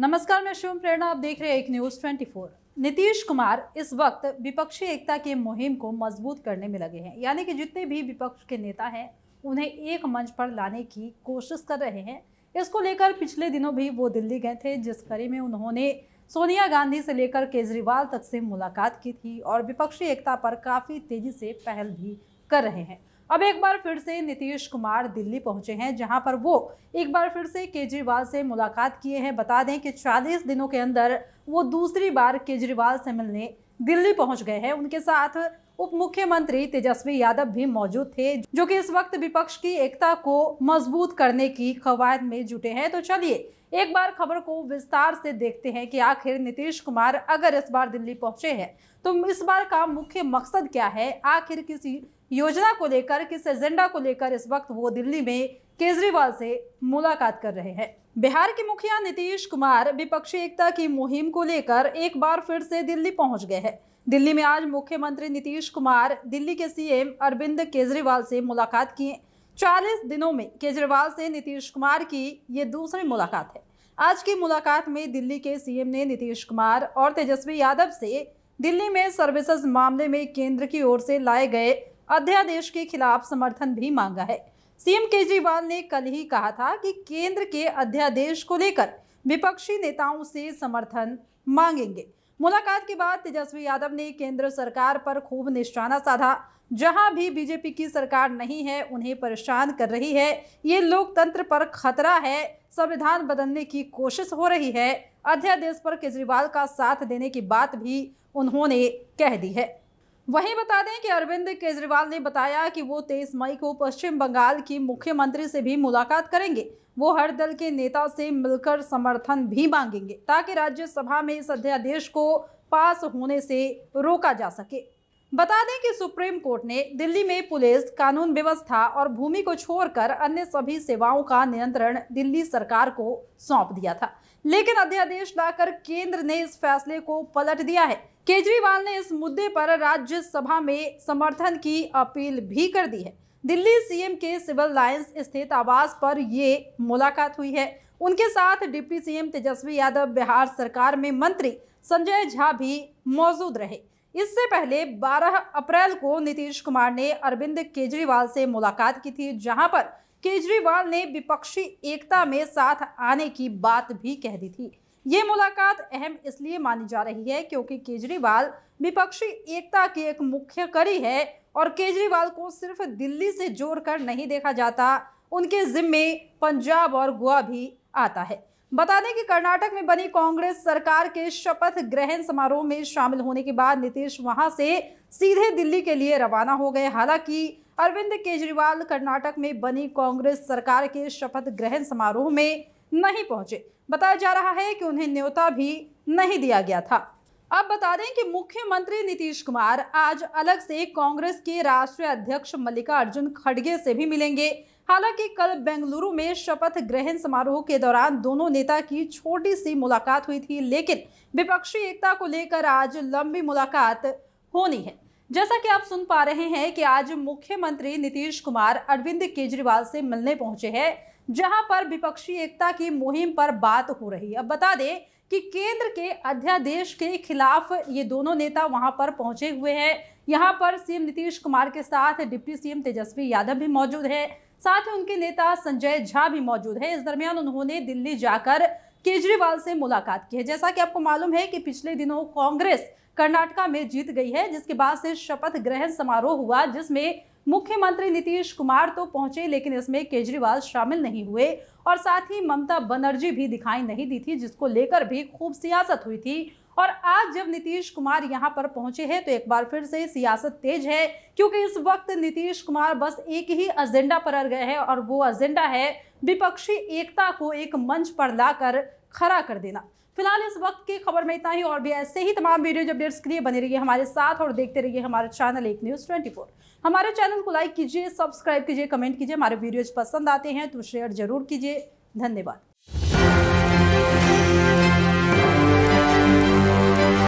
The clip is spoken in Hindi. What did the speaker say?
नमस्कार मैं शिवम प्रेरणा आप देख रहे हैं एक न्यूज 24 नीतीश कुमार इस वक्त विपक्षी एकता की मुहिम को मजबूत करने में लगे हैं यानी कि जितने भी विपक्ष के नेता हैं उन्हें एक मंच पर लाने की कोशिश कर रहे हैं इसको लेकर पिछले दिनों भी वो दिल्ली गए थे जिस कड़ी में उन्होंने सोनिया गांधी से लेकर केजरीवाल तक से मुलाकात की थी और विपक्षी एकता पर काफ़ी तेजी से पहल भी कर रहे हैं अब एक बार फिर से नीतीश कुमार दिल्ली पहुंचे हैं जहां पर वो एक बार फिर से केजरीवाल से मुलाकात किए हैं बता दें कि 40 दिनों के अंदर वो दूसरी बार केजरीवाल से मिलने दिल्ली पहुंच गए हैं उनके साथ उप मुख्यमंत्री तेजस्वी यादव भी मौजूद थे जो कि इस वक्त विपक्ष की एकता को मजबूत करने की कवायद में जुटे हैं तो चलिए एक बार खबर को विस्तार से देखते हैं कि आखिर नीतीश कुमार अगर इस बार दिल्ली पहुंचे हैं तो इस बार का मुख्य मकसद क्या है आखिर किसी योजना को लेकर किस एजेंडा को लेकर इस वक्त वो दिल्ली में केजरीवाल से मुलाकात कर रहे हैं बिहार के मुखिया नीतीश कुमार विपक्षी एकता की मुहिम को लेकर एक बार फिर से दिल्ली पहुंच गए हैं दिल्ली में आज मुख्यमंत्री नीतीश कुमार दिल्ली के सीएम अरविंद केजरीवाल से मुलाकात किए चालीस दिनों में केजरीवाल से नीतीश कुमार की ये दूसरी मुलाकात है आज की मुलाकात में दिल्ली के सीएम ने नीतीश कुमार और तेजस्वी यादव से दिल्ली में सर्विसेज मामले में केंद्र की ओर से लाए गए अध्यादेश के खिलाफ समर्थन भी मांगा है सीएम केजरीवाल ने कल ही कहा था कि केंद्र के अध्यादेश को लेकर विपक्षी नेताओं से समर्थन मांगेंगे मुलाकात के बाद तेजस्वी यादव ने केंद्र सरकार पर खूब निशाना साधा जहां भी बीजेपी की सरकार नहीं है उन्हें परेशान कर रही है ये लोकतंत्र पर खतरा है संविधान बदलने की कोशिश हो रही है अध्यादेश पर केजरीवाल का साथ देने की बात भी उन्होंने कह दी है वहीं बता दें कि अरविंद केजरीवाल ने बताया कि वो तेईस मई को पश्चिम बंगाल की मुख्यमंत्री से भी मुलाकात करेंगे वो हर दल के नेता से मिलकर समर्थन भी मांगेंगे ताकि राज्यसभा में इस अध्यादेश को पास होने से रोका जा सके बता दें कि सुप्रीम कोर्ट ने दिल्ली में पुलिस कानून व्यवस्था और भूमि को छोड़कर अन्य सभी सेवाओं का नियंत्रण दिल्ली सरकार को सौंप दिया था लेकिन अध्यादेश लाकर केंद्र ने इस फैसले को पलट दिया है केजरीवाल ने इस मुद्दे पर राज्यसभा में समर्थन की अपील भी कर दी है दिल्ली सीएम के सिविल लाइन्स स्थित आवास पर ये मुलाकात हुई है उनके साथ डिप्टी सीएम तेजस्वी यादव बिहार सरकार में मंत्री संजय झा भी मौजूद रहे इससे पहले 12 अप्रैल को नीतीश कुमार ने अरविंद केजरीवाल से मुलाकात की थी जहां पर केजरीवाल ने विपक्षी एकता में साथ आने की बात भी कह दी थी ये मुलाकात अहम इसलिए मानी जा रही है क्योंकि केजरीवाल विपक्षी एकता की एक मुख्य कड़ी है और केजरीवाल को सिर्फ दिल्ली से जोड़कर नहीं देखा जाता उनके जिम्मे पंजाब और गोवा भी आता है बता दें कि कर्नाटक में बनी कांग्रेस सरकार के शपथ ग्रहण समारोह में शामिल होने के बाद नीतीश वहां से सीधे दिल्ली के लिए रवाना हो गए हालांकि अरविंद केजरीवाल कर्नाटक में बनी कांग्रेस सरकार के शपथ ग्रहण समारोह में नहीं पहुंचे बताया जा रहा है कि उन्हें न्योता भी नहीं दिया गया था अब बता दें कि मुख्यमंत्री नीतीश कुमार आज अलग से कांग्रेस के राष्ट्रीय अध्यक्ष मल्लिकार्जुन खड़गे से भी मिलेंगे हालांकि कल बेंगलुरु में शपथ ग्रहण समारोह के दौरान दोनों नेता की छोटी सी मुलाकात हुई थी लेकिन विपक्षी एकता को लेकर आज लंबी मुलाकात होनी है जैसा कि आप सुन पा रहे हैं कि आज मुख्यमंत्री नीतीश कुमार अरविंद केजरीवाल से मिलने पहुंचे हैं जहां पर विपक्षी एकता की मुहिम पर बात हो रही है अब बता दें कि केंद्र के अध्यादेश के खिलाफ ये दोनों नेता वहां पर पहुंचे हुए हैं यहाँ पर सीएम नीतीश कुमार के साथ डिप्टी सीएम तेजस्वी यादव भी मौजूद है साथ ही उनके नेता संजय झा भी मौजूद है इस दरमियान उन्होंने दिल्ली जाकर केजरीवाल से मुलाकात की है जैसा कि आपको मालूम है कि पिछले दिनों कांग्रेस कर्नाटका में जीत गई है जिसके बाद से शपथ ग्रहण समारोह हुआ जिसमें मुख्यमंत्री नीतीश कुमार तो पहुंचे लेकिन इसमें केजरीवाल शामिल नहीं हुए और साथ ही ममता बनर्जी भी दिखाई नहीं दी थी जिसको लेकर भी खूब सियासत हुई थी और आज जब नीतीश कुमार यहाँ पर पहुंचे हैं तो एक बार फिर से सियासत तेज है क्योंकि इस वक्त नीतीश कुमार बस एक ही एजेंडा पर अर गए हैं और वो एजेंडा है विपक्षी एकता को एक मंच पर लाकर खड़ा कर देना फिलहाल इस वक्त की खबर में इतना ही और भी ऐसे ही तमाम वीडियो अपडेट्स के लिए बने रहिए हमारे साथ और देखते रहिए हमारा चैनल एक न्यूज़ ट्वेंटी फोर हमारे चैनल को लाइक कीजिए सब्सक्राइब कीजिए कमेंट कीजिए हमारे वीडियोज पसंद आते हैं तो शेयर जरूर कीजिए धन्यवाद